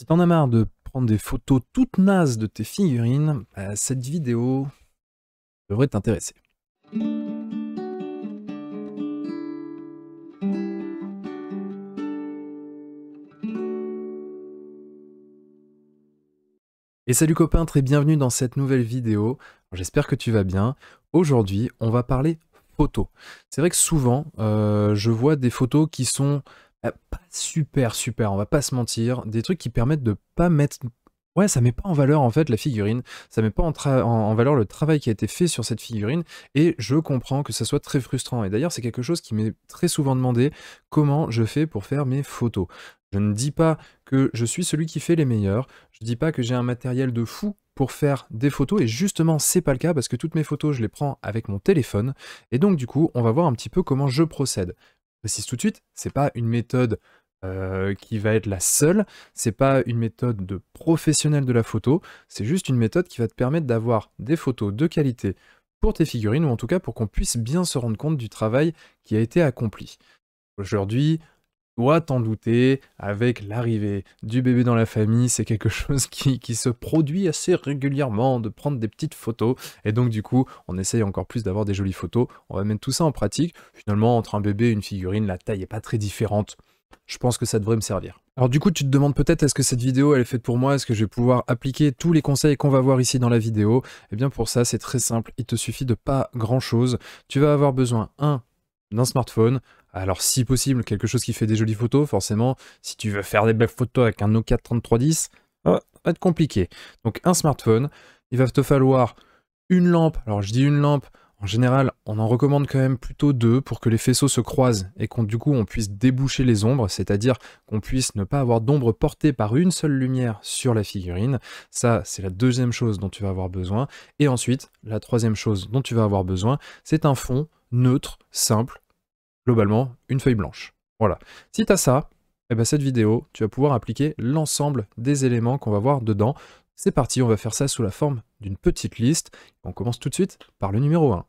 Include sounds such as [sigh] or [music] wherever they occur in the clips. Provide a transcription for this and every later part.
Si t'en as marre de prendre des photos toutes nazes de tes figurines, bah, cette vidéo devrait t'intéresser. Et salut copain, très bienvenue dans cette nouvelle vidéo. J'espère que tu vas bien. Aujourd'hui, on va parler photos. C'est vrai que souvent, euh, je vois des photos qui sont super, super, on va pas se mentir, des trucs qui permettent de pas mettre ouais, ça met pas en valeur en fait la figurine, ça met pas en, valeur le travail qui a été fait sur cette figurine, et je comprends que ça soit très frustrant. Et d'ailleurs, c'est quelque chose qui m'est très souvent demandé comment je fais pour faire mes photos. Je ne dis pas que je suis celui qui fait les meilleurs, je dis pas que j'ai un matériel de fou pour faire des photos et justement c'est pas le cas parce que toutes mes photos je les prends avec mon téléphone et donc du coup on va voir un petit peu comment je procède. Je précise tout de suite, c'est pas une méthode euh, qui va être la seule. C'est pas une méthode de professionnel de la photo, c'est juste une méthode qui va te permettre d'avoir des photos de qualité pour tes figurines, ou en tout cas pour qu'on puisse bien se rendre compte du travail qui a été accompli. Aujourd'hui, dois t'en douter, avec l'arrivée du bébé dans la famille, c'est quelque [laughs] chose qui, qui, se produit assez régulièrement, de prendre des petites photos, et donc du coup, on essaye encore plus d'avoir des jolies photos, on va mettre tout ça en pratique, finalement, entre un bébé et une figurine, la taille n'est pas très différente, je pense que ça devrait me servir. Alors du coup, tu te demandes peut-être est-ce que cette vidéo elle est faite pour moi Est-ce que je vais pouvoir appliquer tous les conseils qu'on va voir ici dans la vidéo Eh bien pour ça, c'est très simple, il te suffit de pas grand-chose. Tu vas avoir besoin, un, d'un smartphone, alors si possible, quelque chose qui fait des jolies photos, forcément, si tu veux faire des belles photos avec un Nokia 3310, ça va être compliqué. Donc un smartphone, il va te falloir une lampe, alors je dis une lampe, en général, on en recommande quand même plutôt deux pour que les faisceaux se croisent et qu'on du coup on puisse déboucher les ombres, c'est-à-dire qu'on puisse ne pas avoir d'ombre portée par une seule lumière sur la figurine. Ça, c'est la deuxième chose dont tu vas avoir besoin. Et ensuite, la troisième chose dont tu vas avoir besoin, c'est un fond neutre, simple, globalement une feuille blanche. Voilà. Si tu as ça, eh ben cette vidéo, tu vas pouvoir appliquer l'ensemble des éléments qu'on va voir dedans. C'est parti, on va faire ça sous la forme d'une petite liste. On commence tout de suite par le numéro 1.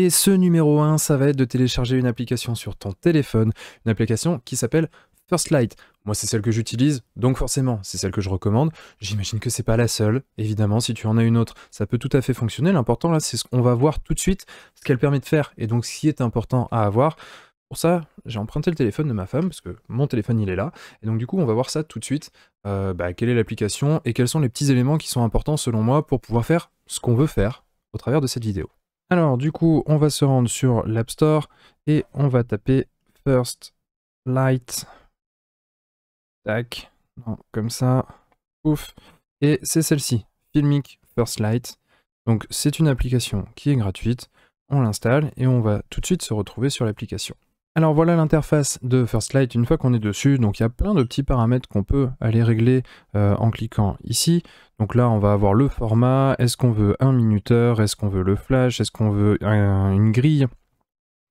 Et ce numéro 1, ça va être de télécharger une application sur ton téléphone, une application qui s'appelle First Light. Moi, c'est celle que j'utilise, donc forcément, c'est celle que je recommande. J'imagine que c'est pas la seule. Évidemment, si tu en as une autre, ça peut tout à fait fonctionner. L'important là, c'est ce qu'on va voir tout de suite, ce qu'elle permet de faire, et donc ce qui est important à avoir. Pour ça, j'ai emprunté le téléphone de ma femme parce que mon téléphone il est là, et donc du coup, on va voir ça tout de suite. Euh, bah, quelle est l'application et quels sont les petits éléments qui sont importants selon moi pour pouvoir faire ce qu'on veut faire au travers de cette vidéo. Alors du coup, on va se rendre sur l'App Store et on va taper First Light. Tac, comme ça, ouf, Et c'est celle-ci, Filmic First Light. Donc c'est une application qui est gratuite, on l'installe et on va tout de suite se retrouver sur l'application. Alors voilà l'interface de First Light une fois qu'on est dessus. Donc il y a plein de petits paramètres qu'on peut aller régler euh, en cliquant ici. Donc là on va avoir le format, est-ce qu'on veut un minuteur, est-ce qu'on veut le flash, est-ce qu'on veut une grille,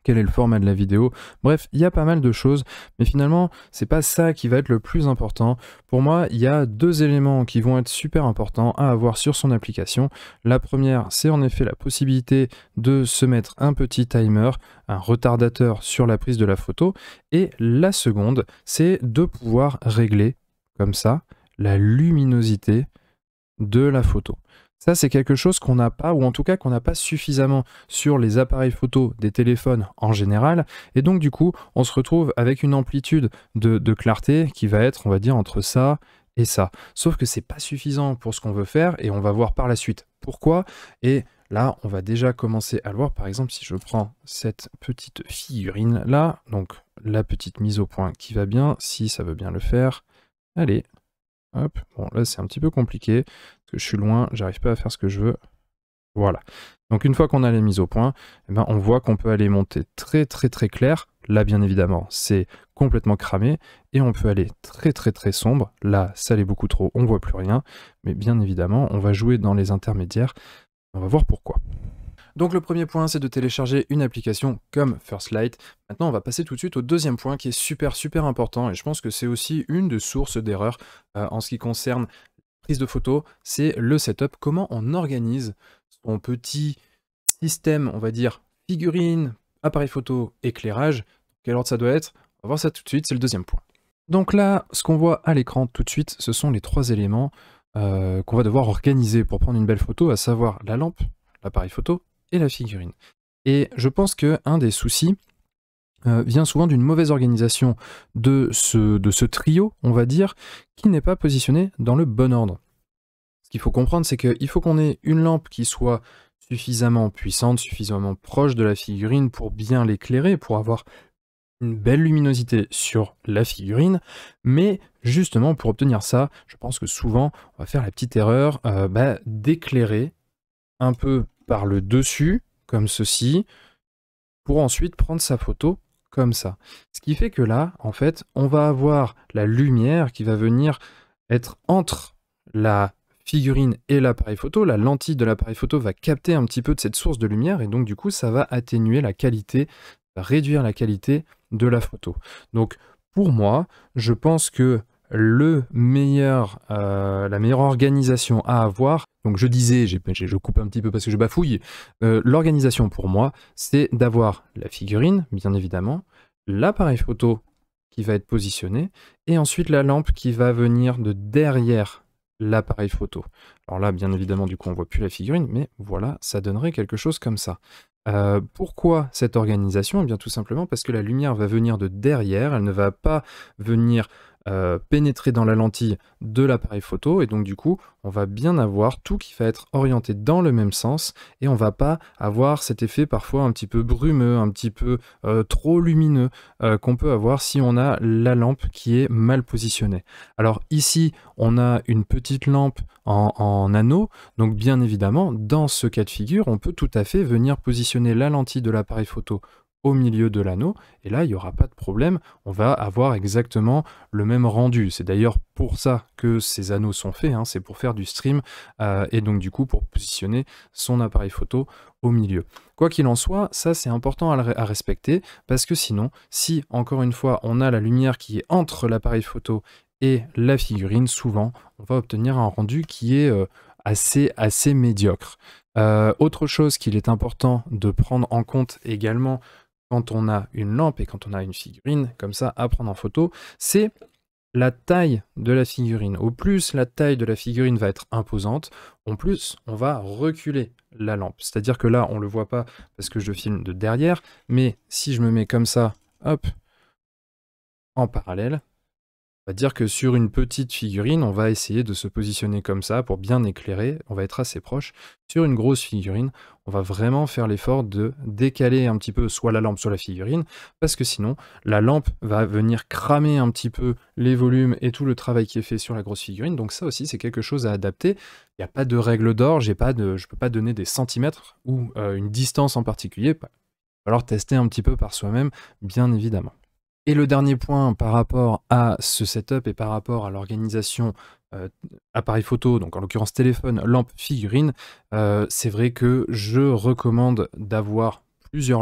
quel est le format de la vidéo. Bref, il y a pas mal de choses, mais finalement, c'est pas ça qui va être le plus important. Pour moi, il y a deux éléments qui vont être super importants à avoir sur son application. La première, c'est en effet la possibilité de se mettre un petit timer, un retardateur sur la prise de la photo, et la seconde, c'est de pouvoir régler comme ça la luminosité de la photo. Ça, c'est quelque chose qu'on n'a pas, ou en tout cas qu'on n'a pas suffisamment sur les appareils photo des téléphones en général. Et donc, du coup, on se retrouve avec une amplitude de, clarté qui va être, on va dire, entre ça et ça. Sauf que c'est pas suffisant pour ce qu'on veut faire et on va voir par la suite pourquoi. Et là, on va déjà commencer à le voir. Par exemple, si je prends cette petite figurine là, donc la petite mise au point qui va bien, si ça veut bien le faire. Allez, hop, bon là c'est un petit peu compliqué que je suis loin, j'arrive pas à faire ce que je veux. Voilà. Donc une fois qu'on a les mises au point, eh ben, on voit qu'on peut aller monter très très très clair. Là, bien évidemment, c'est complètement cramé. Et on peut aller très très très sombre. Là, ça l'est beaucoup trop, on voit plus rien. Mais bien évidemment, on va jouer dans les intermédiaires. On va voir pourquoi. Donc le premier point, c'est de télécharger une application comme First Light. Maintenant, on va passer tout de suite au deuxième point qui est super super important et je pense que c'est aussi une des sources d'erreurs euh, en ce qui concerne de photo, c'est le setup, comment on organise son petit système, on va dire figurine, appareil photo, éclairage. Quel ordre ça doit être On va voir ça tout de suite, c'est le deuxième point. Donc là, ce qu'on voit à l'écran tout de suite, ce sont les trois éléments euh, qu'on va devoir organiser pour prendre une belle photo, à savoir la lampe, l'appareil photo et la figurine. Et je pense que un des soucis, euh, vient souvent d'une mauvaise organisation de ce, de ce trio, on va dire, qui n'est pas positionné dans le bon ordre. Ce qu'il faut comprendre, c'est qu'il faut qu'on ait une lampe qui soit suffisamment puissante, suffisamment proche de la figurine pour bien l'éclairer, pour avoir une belle luminosité sur la figurine, mais justement pour obtenir ça, je pense que souvent on va faire la petite erreur euh, bah, d'éclairer un peu par le dessus, comme ceci, pour ensuite prendre sa photo ça. Ce qui fait que là, en fait, on va avoir la lumière qui va venir être entre la figurine et l'appareil photo, la lentille de l'appareil photo va capter un petit peu de cette source de lumière et donc du coup ça va atténuer la qualité, réduire la qualité de la photo. Donc pour moi, je pense que le meilleur, euh, la meilleure organisation à avoir. Donc je disais, je coupe un petit peu parce que je bafouille, euh, l'organisation pour moi, c'est d'avoir la figurine, bien évidemment, l'appareil photo qui va être positionné, et ensuite la lampe qui va venir de derrière l'appareil photo. Alors là, bien évidemment, du coup, on voit plus la figurine, mais voilà, ça donnerait quelque chose comme ça. Euh, pourquoi cette organisation Eh bien tout simplement parce que la lumière va venir de derrière, elle ne va pas venir euh, pénétrer dans la lentille de l'appareil photo et donc du coup on va bien avoir tout qui va être orienté dans le même sens et on va pas avoir cet effet parfois un petit peu brumeux, un petit peu euh, trop lumineux euh, qu'on peut avoir si on a la lampe qui est mal positionnée. Alors ici on a une petite lampe en, en anneau donc bien évidemment dans ce cas de figure on peut tout à fait venir positionner la lentille de l'appareil photo au milieu de l'anneau, et là, il n'y aura pas de problème, on va avoir exactement le même rendu. C'est d'ailleurs pour ça que ces anneaux sont faits, hein. c'est pour faire du stream, euh, et donc du coup pour positionner son appareil photo au milieu. Quoi qu'il en soit, ça c'est important à, respecter, parce que sinon, si encore une fois on a la lumière qui est entre l'appareil photo et la figurine, souvent on va obtenir un rendu qui est... Euh, assez, assez médiocre. Euh, autre chose qu'il est important de prendre en compte également quand on a une lampe et quand on a une figurine comme ça à prendre en photo, c'est la taille de la figurine. Au plus la taille de la figurine va être imposante, en plus on va reculer la lampe. C'est-à-dire que là on ne le voit pas parce que je filme de derrière, mais si je me mets comme ça, hop, en parallèle, va dire que sur une petite figurine, on va essayer de se positionner comme ça pour bien éclairer, on va être assez proche. Sur une grosse figurine, on va vraiment faire l'effort de décaler un petit peu soit la lampe, soit la figurine, parce que sinon, la lampe va venir cramer un petit peu les volumes et tout le travail qui est fait sur la grosse figurine. Donc ça aussi, c'est quelque chose à adapter. Il n'y a pas de règle d'or, je ne peux pas donner des centimètres ou euh, une distance en particulier. Alors tester un petit peu par soi-même, bien évidemment. Et le dernier point par rapport à ce setup et par rapport à l'organisation euh, appareil photo, donc en l'occurrence téléphone, lampe, figurine, euh, c'est vrai que je recommande d'avoir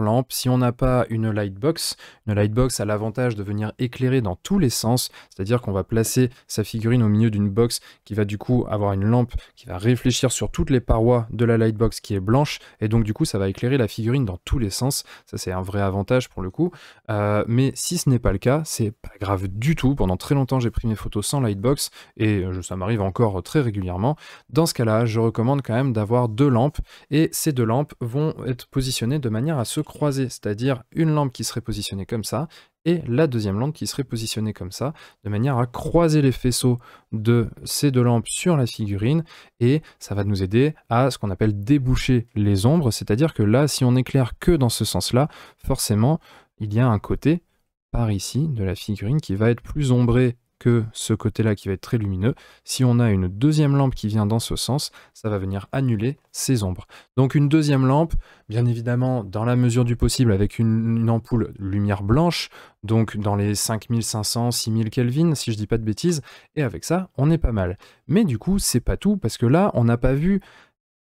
lampes. Si on n'a pas une lightbox, une lightbox a l'avantage de venir éclairer dans tous les sens, c'est-à-dire qu'on va placer sa figurine au milieu d'une box qui va du coup avoir une lampe qui va réfléchir sur toutes les parois de la lightbox qui est blanche, et donc du coup ça va éclairer la figurine dans tous les sens. Ça c'est un vrai avantage pour le coup. Euh, mais si ce n'est pas le cas, c'est pas grave du tout. Pendant très longtemps j'ai pris mes photos sans lightbox, et euh, ça m'arrive encore euh, très régulièrement. Dans ce cas-là, je recommande quand même d'avoir deux lampes, et ces deux lampes vont être positionnées de manière à se croiser, c'est-à-dire une lampe qui serait positionnée comme ça et la deuxième lampe qui serait positionnée comme ça, de manière à croiser les faisceaux de ces deux lampes sur la figurine, et ça va nous aider à ce qu'on appelle déboucher les ombres, c'est-à-dire que là, si on éclaire que dans ce sens-là, forcément, il y a un côté par ici de la figurine qui va être plus ombré que ce côté-là qui va être très lumineux. Si on a une deuxième lampe qui vient dans ce sens, ça va venir annuler ces ombres. Donc une deuxième lampe, bien évidemment, dans la mesure du possible, avec une, ampoule lumière blanche, donc dans les 5500, 6000 Kelvin, si je dis pas de bêtises, et avec ça, on est pas mal. Mais du coup, c'est pas tout, parce que là, on n'a pas vu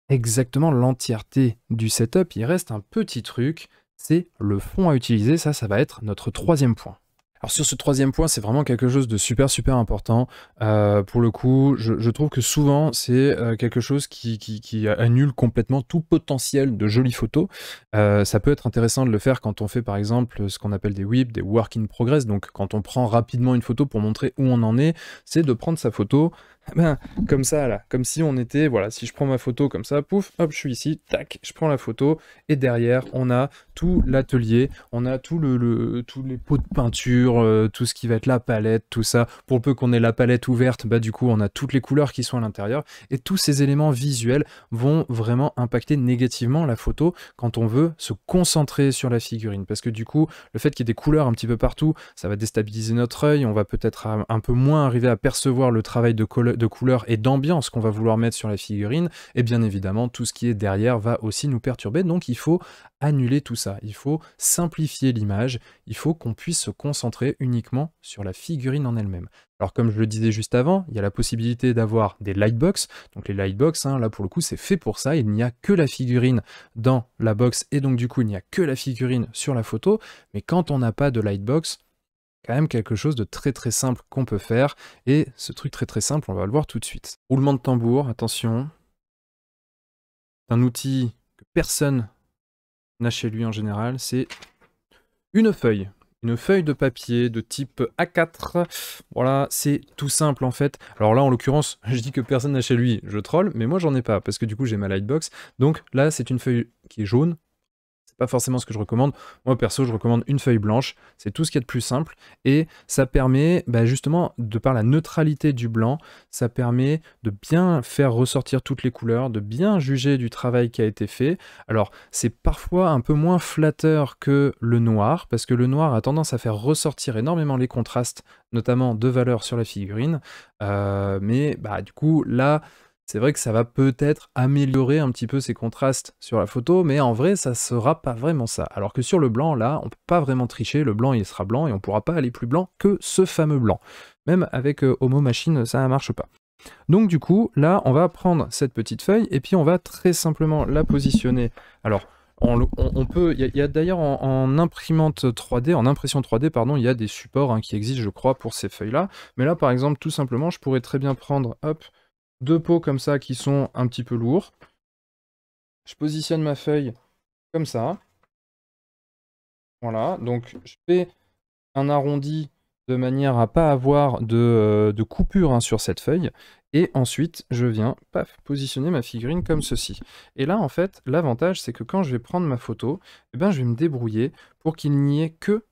exactement l'entièreté du setup, il reste un petit truc, c'est le fond à utiliser, ça, ça va être notre troisième point. Alors sur ce troisième point, c'est vraiment quelque chose de super super important. Euh, pour le coup, je, trouve que souvent c'est euh, quelque chose qui, annule complètement tout potentiel de jolies photos. Euh, ça peut être intéressant de le faire quand on fait par exemple ce qu'on appelle des whips, des work in progress. Donc quand on prend rapidement une photo pour montrer où on en est, c'est de prendre sa photo, eh ben, comme ça, là, comme si on était, voilà, si je prends ma photo comme ça, pouf, hop, je suis ici, tac, je prends la photo, et derrière, on a tout l'atelier, on a tout le, tous les pots de peinture, euh, tout ce qui va être la palette, tout ça. Pour peu qu'on ait la palette ouverte, bah du coup, on a toutes les couleurs qui sont à l'intérieur, et tous ces éléments visuels vont vraiment impacter négativement la photo quand on veut se concentrer sur la figurine, parce que du coup, le fait qu'il y ait des couleurs un petit peu partout, ça va déstabiliser notre œil, on va peut-être un peu moins arriver à percevoir le travail de couleur de couleur et d'ambiance qu'on va vouloir mettre sur la figurine, et bien évidemment tout ce qui est derrière va aussi nous perturber, donc il faut annuler tout ça, il faut simplifier l'image, il faut qu'on puisse se concentrer uniquement sur la figurine en elle-même. Alors comme je le disais juste avant, il y a la possibilité d'avoir des lightbox. Donc les lightbox, hein, là pour le coup, c'est fait pour ça. Il n'y a que la figurine dans la box et donc du coup, il n'y a que la figurine sur la photo. Mais quand on n'a pas de lightbox, quand même quelque chose de très très simple qu'on peut faire. Et ce truc très très simple, on va le voir tout de suite. Roulement de tambour, attention. Un outil que personne n'a chez lui en général, c'est une feuille. Une feuille de papier de type A4. Voilà, c'est tout simple en fait. Alors là, en l'occurrence, [laughs] je dis que personne n'a chez lui, je troll, mais moi j'en ai pas parce que du coup j'ai ma lightbox. Donc là, c'est une feuille qui est jaune, pas forcément ce que je recommande. Moi, perso, je recommande une feuille blanche. C'est tout ce qu'il y a de plus simple. Et ça permet, bah, justement, de par la neutralité du blanc, ça permet de bien faire ressortir toutes les couleurs, de bien juger du travail qui a été fait. Alors, c'est parfois un peu moins flatteur que le noir, parce que le noir a tendance à faire ressortir énormément les contrastes, notamment de valeur sur la figurine. Euh, mais, bah, du coup, là, c'est vrai que ça va peut-être améliorer un petit peu ces contrastes sur la photo, mais en vrai, ça sera pas vraiment ça. Alors que sur le blanc, là, on peut pas vraiment tricher, le blanc, il sera blanc, et on pourra pas aller plus blanc que ce fameux blanc. Même avec euh, Homo Machine, ça ne marche pas. Donc du coup, là, on va prendre cette petite feuille, et puis on va très simplement la positionner. Alors, on, peut. Il y, a, d'ailleurs en, imprimante 3D, en impression 3D, pardon, il y a des supports hein, qui existent, je crois, pour ces feuilles-là. Mais là, par exemple, tout simplement, je pourrais très bien prendre, hop, deux pots comme ça qui sont un petit peu lourds. Je positionne ma feuille comme ça. Voilà, donc je fais un arrondi de manière à pas avoir de, euh, coupure hein, sur cette feuille. Et ensuite, je viens positionner ma figurine comme ceci. Et là, en fait, l'avantage, c'est que quand je vais prendre ma photo, eh ben, je vais me débrouiller pour qu'il n'y ait que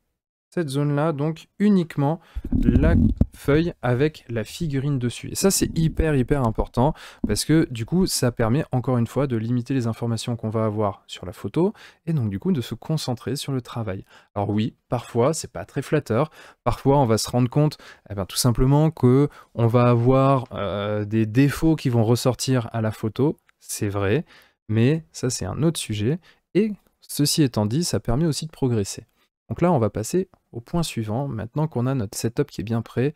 cette zone-là, donc uniquement la feuille avec la figurine dessus. Et ça, c'est hyper, hyper important parce que du coup, ça permet encore une fois de limiter les informations qu'on va avoir sur la photo et donc du coup de se concentrer sur le travail. Alors oui, parfois, c'est pas très flatteur. Parfois, on va se rendre compte, eh bien, tout simplement, que on va avoir euh, des défauts qui vont ressortir à la photo. C'est vrai, mais ça, c'est un autre sujet. Et ceci étant dit, ça permet aussi de progresser. Donc là, on va passer au point suivant. Maintenant qu'on a notre setup qui est bien prêt,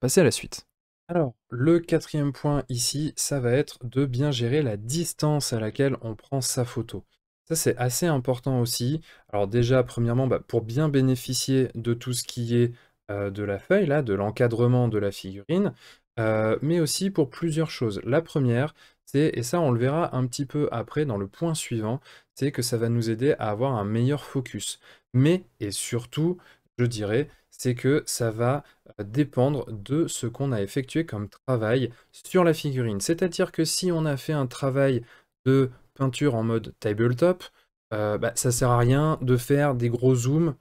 passer à la suite. Alors, le quatrième point ici, ça va être de bien gérer la distance à laquelle on prend sa photo. Ça, c'est assez important aussi. Alors déjà, premièrement, bah, pour bien bénéficier de tout ce qui est euh, de la feuille, là, de l'encadrement de la figurine, euh, mais aussi pour plusieurs choses. La première, c'est, et ça on le verra un petit peu après dans le point suivant, c'est que ça va nous aider à avoir un meilleur focus. Mais, et surtout, je dirais, c'est que ça va euh, dépendre de ce qu'on a effectué comme travail sur la figurine. C'est-à-dire que si on a fait un travail de peinture en mode tabletop, ça euh, bah, ça sert à rien de faire des gros zooms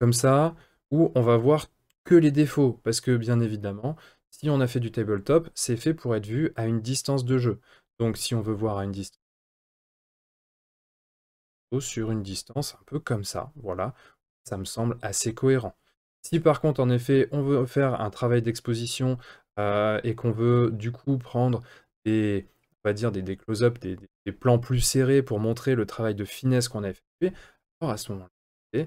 comme ça, où on va voir que les défauts, parce que bien évidemment, si on a fait du tabletop, c'est fait pour être vu à une distance de jeu. Donc si on veut voir à une distance sur une distance un peu comme ça, voilà, ça me semble assez cohérent. Si par contre, en effet, on veut faire un travail d'exposition euh, et qu'on veut du coup prendre des, on va dire des, close-up, des, des, plans plus serrés pour montrer le travail de finesse qu'on a effectué, alors à ce moment-là,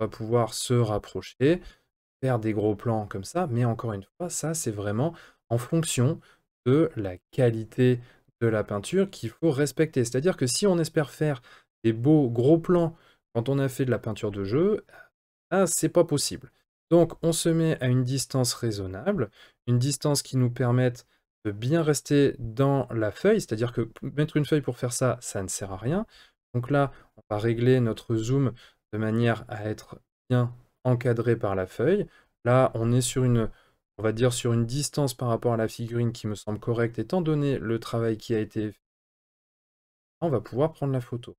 on va pouvoir se rapprocher, faire des gros plans comme ça, mais encore une fois, ça c'est vraiment en fonction de la qualité de la peinture qu'il faut respecter. C'est-à-dire que si on espère faire des beaux gros plans quand on a fait de la peinture de jeu, ah, c'est pas possible. Donc on se met à une distance raisonnable, une distance qui nous permette de bien rester dans la feuille, c'est-à-dire que mettre une feuille pour faire ça, ça ne sert à rien. Donc là, on va régler notre zoom de manière à être bien encadré par la feuille. Là, on est sur une, on va dire sur une distance par rapport à la figurine qui me semble correcte, étant donné le travail qui a été fait. On va pouvoir prendre la photo.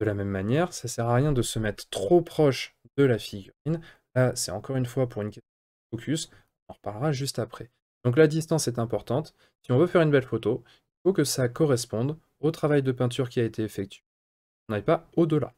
De la même manière, ça sert à rien de se mettre trop proche de la figurine. Là, c'est encore une fois pour une question de focus, on en reparlera juste après. Donc la distance est importante. Si on veut faire une belle photo, il faut que ça corresponde au travail de peinture qui a été effectué. On n'aille pas au-delà.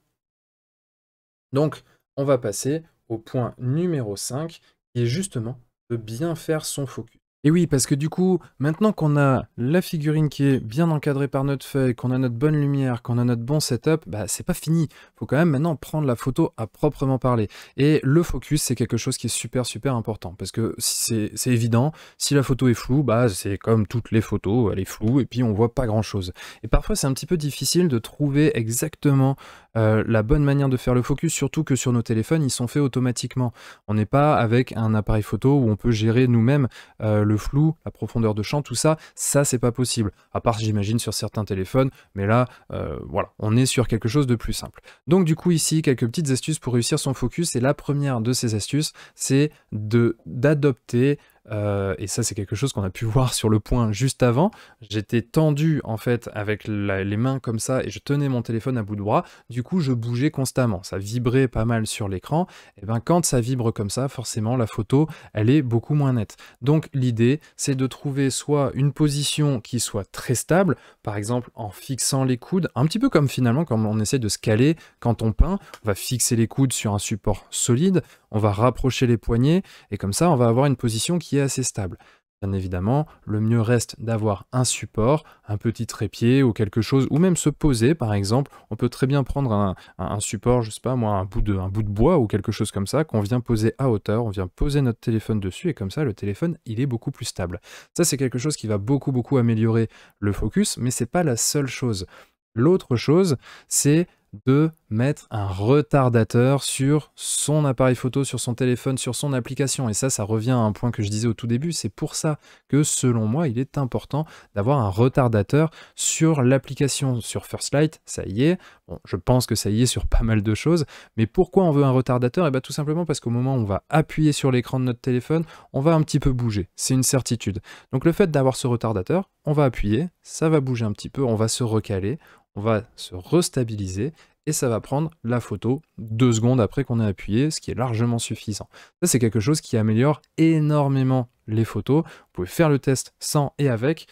Donc, on va passer au point numéro 5, qui est justement de bien faire son focus. Et oui, parce que du coup, maintenant qu'on a la figurine qui est bien encadrée par notre feuille, qu'on a notre bonne lumière, qu'on a notre bon setup, bah c'est pas fini. Faut quand même maintenant prendre la photo à proprement parler. Et le focus, c'est quelque chose qui est super super important parce que c'est évident, si la photo est floue, bah c'est comme toutes les photos, elle est floue et puis on voit pas grand chose. Et parfois c'est un petit peu difficile de trouver exactement euh, la bonne manière de faire le focus, surtout que sur nos téléphones ils sont faits automatiquement. On n'est pas avec un appareil photo où on peut gérer nous-mêmes euh, le flou, la profondeur de champ, tout ça, ça c'est pas possible. À part j'imagine sur certains téléphones, mais là, euh, voilà, on est sur quelque chose de plus simple. Donc du coup ici, quelques petites astuces pour réussir son focus, et la première de ces astuces, c'est d'adopter euh, et ça, c'est quelque chose qu'on a pu [laughs] voir sur le point juste avant. J'étais tendu, en fait, avec les mains comme ça, et je tenais mon téléphone à bout de bras. Du coup, je bougeais constamment. Ça vibrait pas mal sur l'écran. Et bien, quand ça vibre comme ça, forcément, la photo, elle est beaucoup moins nette. Donc, l'idée, c'est de trouver soit une position qui soit très stable, par exemple, en fixant les coudes, un petit peu comme finalement, quand on essaie de se caler quand on peint. On va fixer les coudes sur un support solide, on va rapprocher les poignets, et comme ça, on va avoir une position qui assez stable. Bien évidemment, le mieux reste d'avoir un support, un petit trépied ou quelque chose, ou même se poser par exemple. On peut très bien prendre un, support, je sais pas moi, un bout, de, un bout de bois ou quelque chose comme ça, qu'on vient poser à hauteur, on vient poser notre téléphone dessus, et comme ça le téléphone il est beaucoup plus stable. Ça c'est quelque chose qui va beaucoup beaucoup améliorer le focus, mais c'est pas la seule chose. L'autre chose, c'est de mettre un retardateur sur son appareil photo, sur son téléphone, sur son application. Et ça, ça revient à un point que je disais au tout début. C'est pour ça que, selon moi, il est important d'avoir un retardateur sur l'application, sur First Light. Ça y est. Bon, je pense que ça y est sur pas mal de choses. Mais pourquoi on veut un retardateur Et eh bien, tout simplement parce qu'au moment où on va appuyer sur l'écran de notre téléphone, on va un petit peu bouger. C'est une certitude. Donc, le fait d'avoir ce retardateur, on va appuyer, ça va bouger un petit peu, on va se recaler, on va se restabiliser et ça va prendre la photo deux secondes après qu'on ait appuyé, ce qui est largement suffisant. Ça, c'est quelque chose qui améliore énormément les photos. Vous pouvez faire le test sans et avec.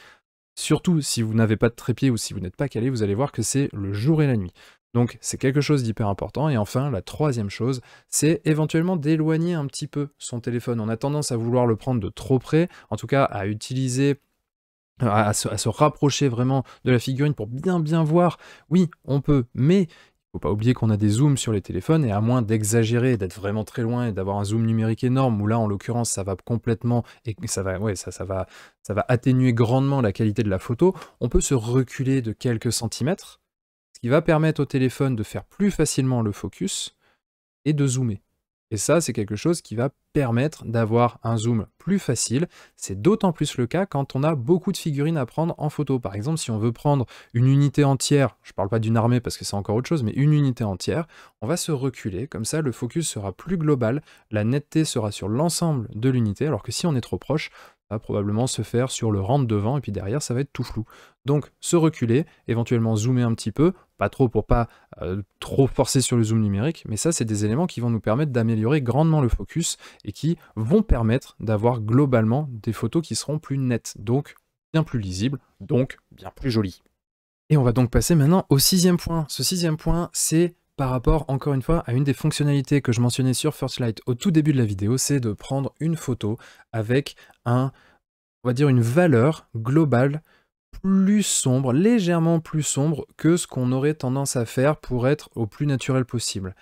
Surtout si vous n'avez pas de trépied ou si vous n'êtes pas calé, vous allez voir que c'est le jour et la nuit. Donc c'est quelque chose d'hyper important. Et enfin, la troisième chose, c'est éventuellement d'éloigner un petit peu son téléphone. On a tendance à vouloir le prendre de trop près, en tout cas à utiliser à se, rapprocher vraiment de la figurine pour bien bien voir. Oui, on peut, mais il faut pas oublier qu'on a des zooms sur les téléphones et à moins d'exagérer, d'être vraiment très loin et d'avoir un zoom numérique énorme où là en l'occurrence ça va complètement et ça ça va ça va atténuer grandement la qualité de la photo. On peut se reculer de quelques centimètres, ce qui va permettre au téléphone de faire plus facilement le focus et de zoomer. Et ça, c'est quelque chose qui va permettre d'avoir un zoom plus facile. C'est d'autant plus le cas quand on a beaucoup de figurines à prendre en photo. Par exemple, si on veut prendre une unité entière, je ne parle pas d'une armée parce que c'est encore autre chose, mais une unité entière, on va se reculer. Comme ça, le focus sera plus global, la netteté sera sur l'ensemble de l'unité, alors que si on est trop proche, va probablement se faire sur le rentre devant et puis derrière ça va être tout flou. Donc se reculer, éventuellement zoomer un petit peu, pas trop pour pas euh, trop forcer sur le zoom numérique, mais ça c'est des éléments qui vont nous permettre d'améliorer grandement le focus et qui vont permettre d'avoir globalement des photos qui seront plus nettes, donc bien plus lisibles, donc bien plus jolies. Et on va donc passer maintenant au sixième point. Ce sixième point c'est par rapport, encore une fois, à une des fonctionnalités que je mentionnais sur First Light au tout début de la vidéo, c'est de prendre une photo avec un, on va dire, une valeur globale plus sombre, légèrement plus sombre que ce qu'on aurait tendance à faire pour être au plus naturel possible.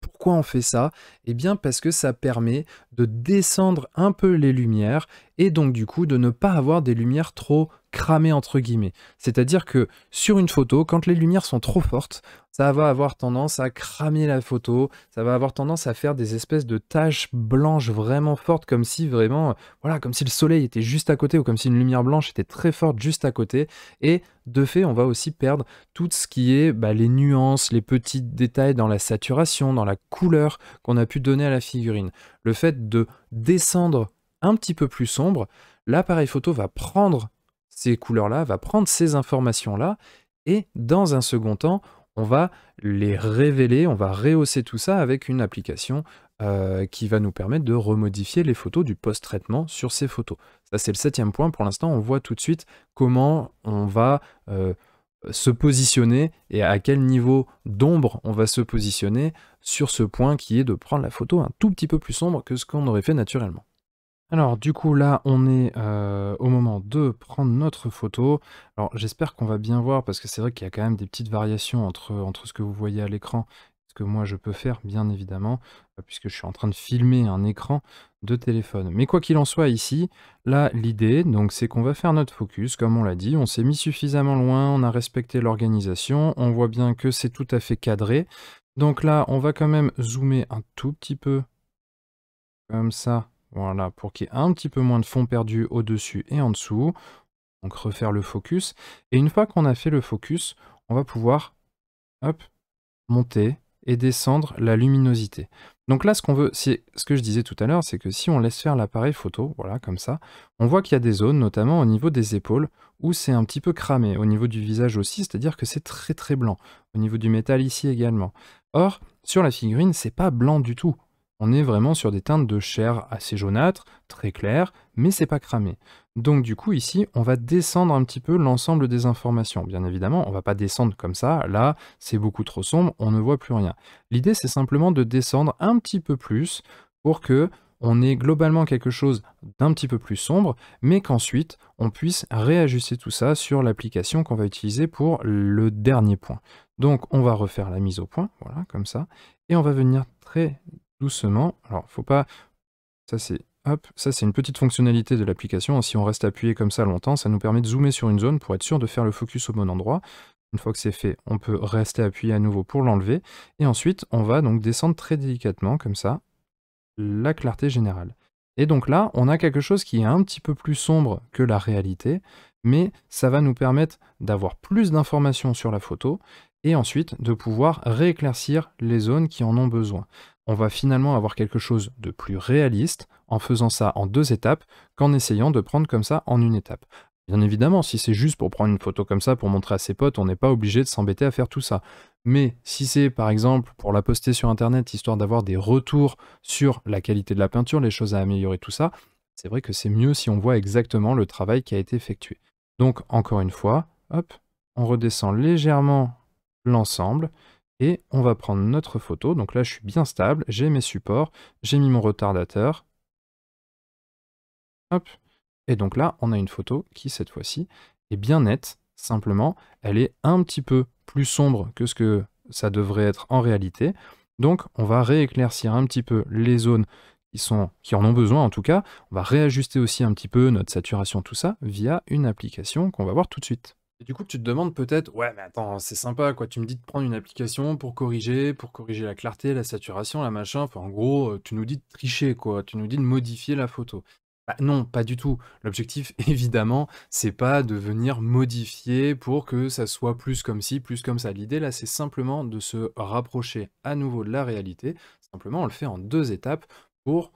Pourquoi on fait ça Eh bien parce que ça permet de descendre un peu les lumières et donc du coup de ne pas avoir des lumières trop cramées entre guillemets. C'est-à-dire que sur une photo, quand les lumières sont trop fortes, ça va avoir tendance à cramer la photo, ça va avoir tendance à faire des espèces de taches blanches vraiment fortes, comme si vraiment, voilà, comme si le soleil était juste à côté ou comme si une lumière blanche était très forte juste à côté. Et de fait, on va aussi perdre tout ce qui est bah, les nuances, les petits détails dans la saturation, dans la couleur qu'on a pu donner à la figurine. Le fait de descendre un petit peu plus sombre, l'appareil photo va prendre ces couleurs-là, va prendre ces informations-là, et dans un second temps, on va les révéler, on va rehausser tout ça avec une application euh, qui va nous permettre de remodifier les photos du post-traitement sur ces photos. Ça, c'est le septième point. Pour l'instant, on voit tout de suite comment on va euh, se positionner et à quel niveau d'ombre on va se positionner sur ce point qui est de prendre la photo un tout petit peu plus sombre que ce qu'on aurait fait naturellement. Alors du coup là on est euh, au moment de prendre notre photo. Alors j'espère qu'on va bien voir parce que c'est vrai qu'il y a quand même des petites variations entre, entre ce que vous voyez à l'écran et ce que moi je peux faire bien évidemment euh, puisque je suis en train de filmer un écran de téléphone. Mais quoi qu'il en soit ici, là l'idée donc c'est qu'on va faire notre focus comme on l'a dit, on s'est mis suffisamment loin, on a respecté l'organisation, on voit bien que c'est tout à fait cadré. Donc là on va quand même zoomer un tout petit peu comme ça voilà, pour qu'il y ait un petit peu moins de fond perdu au-dessus et en dessous. Donc refaire le focus. Et une fois qu'on a fait le focus, on va pouvoir hop, monter et descendre la luminosité. Donc là, ce qu'on veut, c'est ce que je disais tout à l'heure, c'est que si on laisse faire l'appareil photo, voilà, comme ça, on voit qu'il y a des zones, notamment au niveau des épaules, où c'est un petit peu cramé, au niveau du visage aussi, c'est-à-dire que c'est très très blanc, au niveau du métal ici également. Or, sur la figurine, c'est pas blanc du tout. On est vraiment sur des teintes de chair assez jaunâtre, très claires, mais c'est pas cramé. Donc du coup ici, on va descendre un petit peu l'ensemble des informations. Bien évidemment, on va pas descendre comme ça, là c'est beaucoup trop sombre, on ne voit plus rien. L'idée c'est simplement de descendre un petit peu plus pour que on ait globalement quelque chose d'un petit peu plus sombre, mais qu'ensuite on puisse réajuster tout ça sur l'application qu'on va utiliser pour le dernier point. Donc on va refaire la mise au point, voilà, comme ça, et on va venir très doucement. Alors, faut pas... Ça, c'est... Hop, ça c'est une petite fonctionnalité de l'application, hein. si on reste appuyé comme ça longtemps, ça nous permet de zoomer sur une zone pour être sûr de faire le focus au bon endroit. Une fois que c'est fait, on peut rester appuyé à nouveau pour l'enlever, et ensuite on va donc descendre très délicatement, comme ça, la clarté générale. Et donc là, on a quelque chose qui est un petit peu plus sombre que la réalité, mais ça va nous permettre d'avoir plus d'informations sur la photo, et ensuite de pouvoir rééclaircir les zones qui en ont besoin on va finalement avoir quelque chose de plus réaliste en faisant ça en deux étapes qu'en essayant de prendre comme ça en une étape. Bien évidemment, si c'est juste pour prendre une photo comme ça pour montrer à ses potes, on n'est pas obligé de s'embêter à faire tout ça. Mais si c'est par exemple pour la poster sur internet histoire d'avoir des retours sur la qualité de la peinture, les choses à améliorer, tout ça, c'est vrai que c'est mieux si on voit exactement le travail qui a été effectué. Donc encore une fois, hop, on redescend légèrement l'ensemble et on va prendre notre photo. Donc là, je suis bien stable, j'ai mes supports, j'ai mis mon retardateur. Hop. Et donc là, on a une photo qui, cette fois-ci, est bien nette. Simplement, elle est un petit peu plus sombre que ce que ça devrait être en réalité. Donc, on va rééclaircir un petit peu les zones qui, sont, qui en ont besoin, en tout cas. On va réajuster aussi un petit peu notre saturation, tout ça, via une application qu'on va voir tout de suite. Et du coup, tu te demandes peut-être, ouais, mais attends, c'est sympa, quoi. Tu me dis de prendre une application pour corriger, pour corriger la clarté, la saturation, la machin. Enfin, en gros, tu nous dis de tricher, quoi. Tu nous dis de modifier la photo. Bah, non, pas du tout. L'objectif, [laughs] évidemment, c'est pas de venir modifier pour que ça soit plus comme ci, plus comme ça. L'idée, là, c'est simplement de se rapprocher à nouveau de la réalité. Simplement, on le fait en deux étapes pour,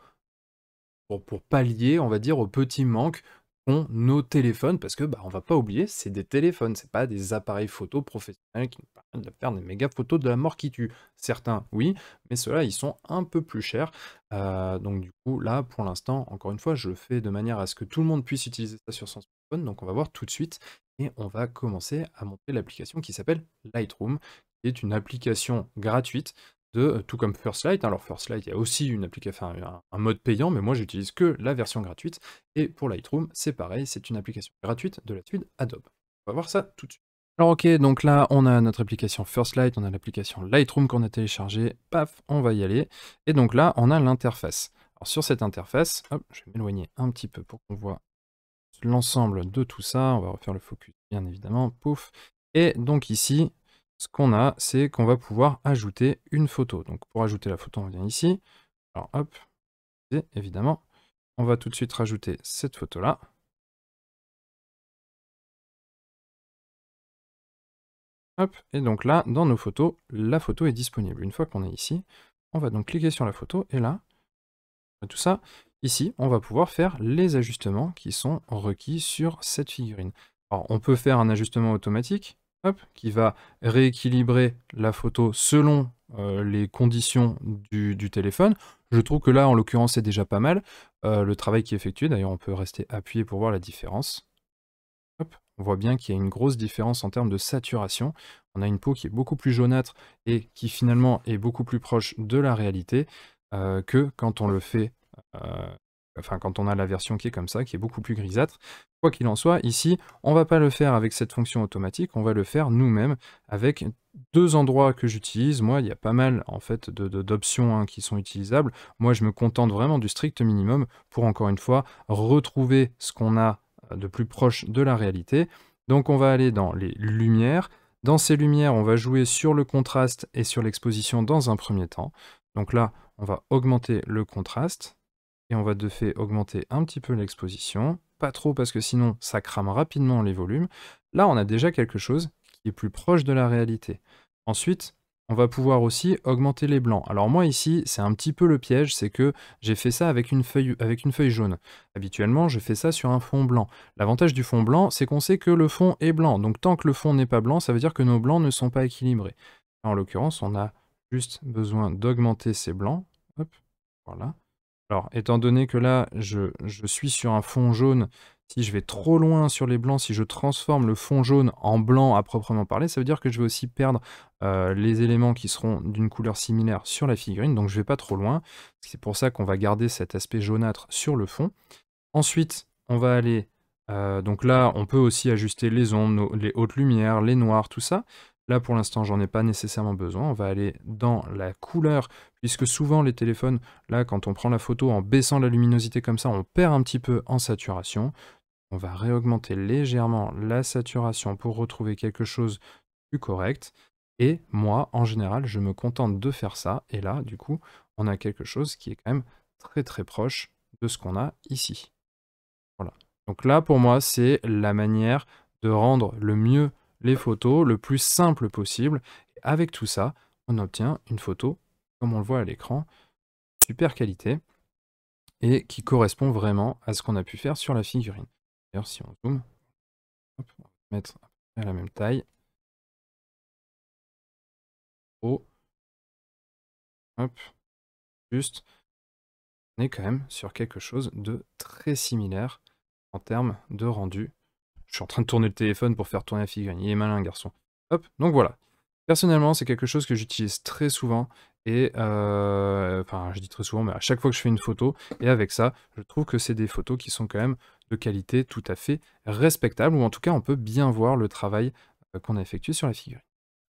pour, pallier, on va dire, au petit manque nos téléphones, parce que bah, on va pas oublier, c'est des téléphones, c'est pas des appareils photo professionnels qui nous permettent de faire des méga photos de la mort qui tue. Certains, oui, mais ceux-là, ils sont un peu plus chers. Euh, donc du coup, là, pour l'instant, encore une fois, je le fais de manière à ce que tout le monde puisse utiliser ça sur son smartphone. Donc on va voir tout de suite et on va commencer à monter l'application qui s'appelle Lightroom, qui est une application gratuite euh, tout comme First Light. Hein. Alors First Light, il y a aussi une application, un, mode payant, mais moi j'utilise que la version gratuite. Et pour Lightroom, c'est pareil, c'est une application gratuite de la suite Adobe. On va voir ça tout de suite. Alors ok, donc là on a notre application First Light, on a l'application Lightroom qu'on a téléchargée, paf, on va y aller. Et donc là on a l'interface. Alors sur cette interface, je vais m'éloigner un petit peu pour qu'on voit l'ensemble de tout ça. On va refaire le focus bien évidemment, pouf. Et donc ici, ce qu'on a, c'est qu'on va pouvoir ajouter une photo. Donc pour ajouter la photo, on vient ici. Alors hop, et évidemment, on va tout de suite rajouter cette photo-là. Hop, et donc là, dans nos photos, la photo est disponible. Une fois qu'on est ici, on va donc cliquer sur la photo, et là, tout ça, ici, on va pouvoir faire les ajustements qui sont requis sur cette figurine. Alors, on peut faire un ajustement automatique, qui va rééquilibrer la photo selon euh, les conditions du, téléphone. Je trouve que là, en l'occurrence, c'est déjà pas mal. Euh, le travail qui est effectué, d'ailleurs, on peut rester appuyé pour voir la différence. on voit bien qu'il y a une grosse différence en termes de saturation. On a une peau qui est beaucoup plus jaunâtre et qui finalement est beaucoup plus proche de la réalité euh, que quand on le fait enfin quand on a la version qui est comme ça, qui est beaucoup plus grisâtre. Quoi qu'il en soit, ici, on va pas le faire avec cette fonction automatique, on va le faire nous-mêmes avec deux endroits que j'utilise. Moi, il y a pas mal en fait d'options de, hein, qui sont utilisables. Moi, je me contente vraiment du strict minimum pour encore une fois retrouver ce qu'on a euh, de plus proche de la réalité. Donc on va aller dans les lumières. Dans ces lumières, on va jouer sur le contraste et sur l'exposition dans un premier temps. Donc là, on va augmenter le contraste et on va de fait augmenter un petit peu l'exposition, pas trop parce que sinon ça crame rapidement les volumes. Là, on a déjà quelque chose qui est plus proche de la réalité. Ensuite, on va pouvoir aussi augmenter les blancs. Alors moi ici, c'est un petit peu le piège, c'est que j'ai fait ça avec une, feuille, jaune. Habituellement, je fais ça sur un fond blanc. L'avantage du fond blanc, c'est qu'on sait que le fond est blanc. Donc tant que le fond n'est pas blanc, ça veut dire que nos blancs ne sont pas équilibrés. En l'occurrence, on a juste besoin d'augmenter ces blancs. Hop, voilà. Alors, étant donné que là, je, suis sur un fond jaune, si je vais trop loin sur les blancs, si je transforme le fond jaune en blanc à proprement parler, ça veut dire que je vais aussi perdre euh, les éléments qui seront d'une couleur similaire sur la figurine, donc je ne vais pas trop loin. C'est pour ça qu'on va garder cet aspect jaunâtre sur le fond. Ensuite, on va aller... Euh, donc là, on peut aussi ajuster les ombres, les hautes lumières, les noirs, tout ça. Là, pour l'instant, j'en ai pas nécessairement besoin. On va aller dans la couleur, puisque souvent les téléphones, là, quand on prend la photo en baissant la luminosité comme ça, on perd un petit peu en saturation. On va réaugmenter légèrement la saturation pour retrouver quelque chose plus correct. Et moi, en général, je me contente de faire ça. Et là, du coup, on a quelque chose qui est quand même très très proche de ce qu'on a ici. Voilà. Donc là, pour moi, c'est la manière de rendre le mieux les photos le plus simple possible. avec tout ça, on obtient une photo, comme on le voit à l'écran, super qualité et qui correspond vraiment à ce qu'on a pu faire sur la figurine. D'ailleurs, si on zoome, on va mettre à la même taille. Oh. Hop. Juste. On est quand même sur quelque chose de très similaire en termes de rendu. Je suis en train de tourner le téléphone pour faire tourner la figurine. Il est malin, garçon. Hop, donc voilà. Personnellement, c'est quelque chose que j'utilise très souvent. Et euh, enfin, je dis très souvent, mais à chaque fois que je fais une photo, et avec ça, je trouve que c'est des photos qui sont quand même de qualité tout à fait respectable, ou en tout cas, on peut bien voir le travail euh, qu'on a effectué sur la figurine.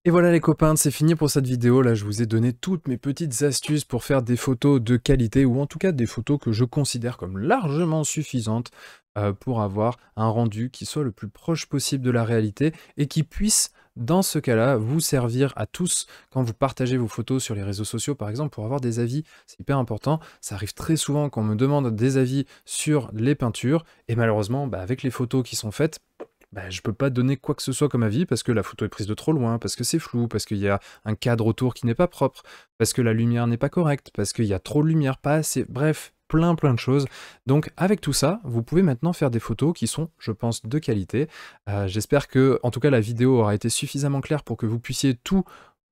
Et voilà les copains, c'est fini pour cette vidéo. Là, je vous ai donné toutes mes petites astuces pour faire des photos de qualité ou en tout cas des photos que je considère comme largement suffisantes euh, pour avoir un rendu qui soit le plus proche possible de la réalité et qui puisse dans ce cas-là, vous servir à tous quand vous partagez vos photos sur les réseaux sociaux, par exemple, pour avoir des avis. C'est hyper important. Ça arrive très souvent qu'on me demande des avis sur les peintures. Et malheureusement, bah, avec les photos qui sont faites, je bah, je peux pas donner quoi que ce soit comme avis parce que la photo est prise de trop loin, parce que c'est flou, parce qu'il y a un cadre autour qui n'est pas propre, parce que la lumière n'est pas correcte, parce qu'il y a trop de lumière, pas assez. Bref, plein plein de choses. Donc avec tout ça, vous pouvez maintenant faire des photos qui sont, je pense, de qualité. Euh, j'espère que, en tout cas, la vidéo aura été suffisamment claire pour que vous puissiez tout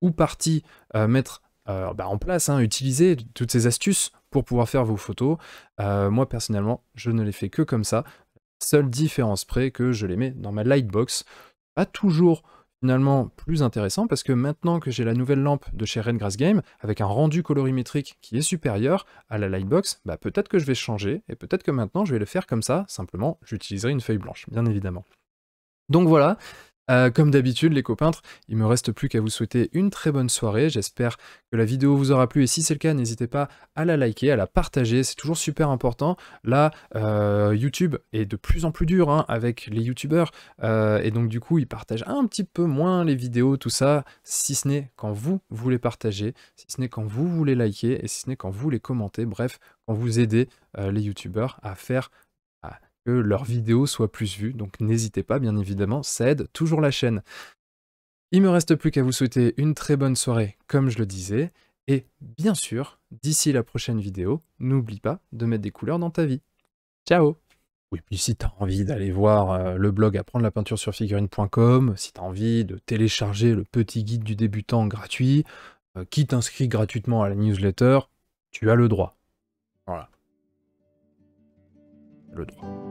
ou partie euh, mettre euh, bah, en place, hein, utiliser toutes ces astuces pour pouvoir faire vos photos. moi personnellement, je ne les fais que comme ça. Seule différence près que je les mets dans ma lightbox. Pas toujours finalement plus intéressant parce que maintenant que j'ai la nouvelle lampe de chez Redgrass Game avec un rendu colorimétrique qui est supérieur à la Lightbox, bah peut-être que je vais changer et peut-être que maintenant je vais le faire comme ça, simplement j'utiliserai une feuille blanche, bien évidemment. Donc voilà, euh, comme d'habitude, les copaintres, il me reste plus qu'à vous souhaiter une très bonne soirée. J'espère que la vidéo vous aura plu et si c'est le cas, n'hésitez pas à la liker, à la partager. C'est toujours super important. Là, euh, YouTube est de plus en plus dur hein, avec les YouTubeurs euh, et donc du coup, ils partagent un petit peu moins les vidéos, tout ça, si ce n'est quand vous voulez partager, si ce n'est quand vous voulez liker et si ce n'est quand vous les commentez. Bref, quand vous aidez les YouTubeurs à faire que leurs vidéos soient plus vues. Donc n'hésitez pas, bien évidemment, ça toujours la chaîne. Il me reste plus qu'à vous souhaiter une très bonne soirée, comme je le disais. Et bien sûr, d'ici la prochaine vidéo, n'oublie pas de mettre des couleurs dans ta vie. Ciao oui, puis si tu as envie d'aller voir euh, le blog apprendre la peinture sur figurine.com, si tu as envie de télécharger le petit guide du débutant gratuit, euh, qui t'inscrit gratuitement à la newsletter, tu as le droit. Voilà. Le droit.